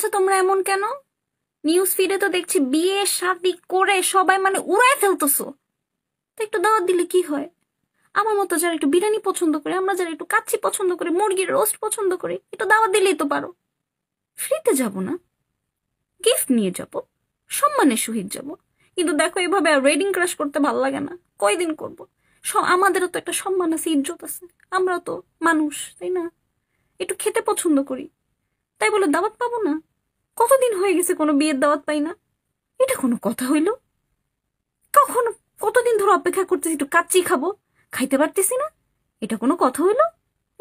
আচ্ছা তোমরা এমন কেন নিউজ ফিডে তো দেখছি বিয়ে শাদি করে সবাই মানে উড়ায় ফেলতেছো তো একটু দাওয়াত দিলে কি হয় আমার মতো যারা একটু বিরিয়ানি পছন্দ করে আমরা যারা একটু কাচ্ছি পছন্দ করি মুরগির রোস্ট পছন্দ করি একটু দাওয়াত দিলেই তো পারো ফ্রিতে যাব না গিফট নিয়ে যাব সম্মানের সহিত যাব কিন্তু দেখো এভাবে আর রেডিং ক্রাশ করতে ভালো লাগে না কয়দিন করব আমাদেরও তো একটা সম্মান আছে ইজ্জত আছে আমরা তো মানুষ তাই না একটু খেতে পছন্দ করি তাই বলে দাওয়াত পাবো না কতদিন হয়ে গেছে কোনো বিয়ের দাওয়াত পাই না এটা কোনো কথা হইল কখন কতদিন ধরে অপেক্ষা করতেছি একটু কাচ্চি খাবো খাইতে পারতেছি না এটা কোনো কথা হইল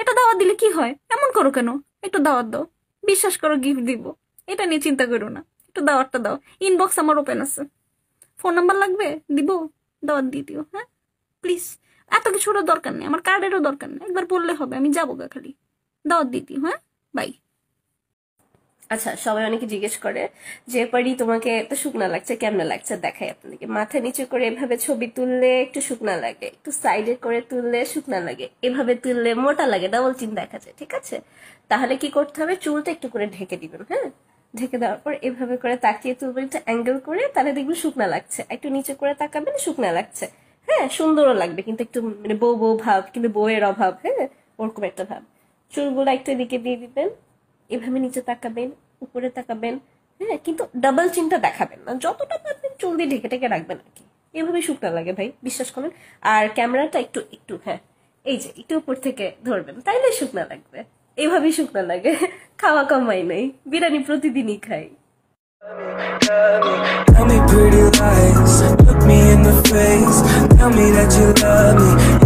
এটা দাওয়াত দিলে কি হয় এমন করো কেন একটু দাওয়াত দাও বিশ্বাস করো গিফট দিব এটা নিয়ে চিন্তা করো না একটু দাওয়াতটা দাও ইনবক্স আমার ওপেন আছে ফোন নাম্বার লাগবে দিব দাওয়াত দিয়ে দিও হ্যাঁ প্লিজ এত কিছুরও দরকার নেই আমার কার্ডেরও দরকার নেই একবার বললে হবে আমি যাবো গা খালি দাওয়াত দিয়ে দিও হ্যাঁ বাই আচ্ছা সবাই অনেকে জিজ্ঞেস করে যে পারি তোমাকে একটু শুকনো লাগছে কেমন লাগছে দেখাই আপনাদেরকে মাথা নিচে করে এভাবে ছবি তুললে একটু শুকনো লাগে একটু সাইডে করে তুললে শুকনো লাগে এভাবে তুললে মোটা লাগে ডাবল চিন দেখা যায় ঠিক আছে তাহলে কি করতে হবে চুলটা একটু করে ঢেকে দিবেন হ্যাঁ ঢেকে দেওয়ার পর এভাবে করে তাকিয়ে তুলবেন একটা অ্যাঙ্গেল করে তাহলে দেখবেন শুকনা লাগছে একটু নিচে করে তাকাবেন শুকনো লাগছে হ্যাঁ সুন্দরও লাগবে কিন্তু একটু মানে বউ বউ ভাব কিন্তু বউয়ের অভাব হ্যাঁ ওরকম একটা ভাব চুলগুলো একটু এদিকে দিয়ে দিবেন এভাবে নিচে তাকাবেন উপরে তাকাবেন হ্যাঁ কিন্তু ডাবল চিনটা দেখাবেন না যতটা পারবেন চুল দিয়ে ঢেকে ঢেকে রাখবেন আর কি এভাবে শুকনা লাগে ভাই বিশ্বাস করেন আর ক্যামেরাটা একটু একটু হ্যাঁ এই যে একটু উপর থেকে ধরবেন তাইলে শুকনা লাগবে এভাবেই শুকনা লাগে খাওয়া কমাই নাই বিরিয়ানি প্রতিদিনই খাই Tell me pretty lies, look me in the face, tell me that you love me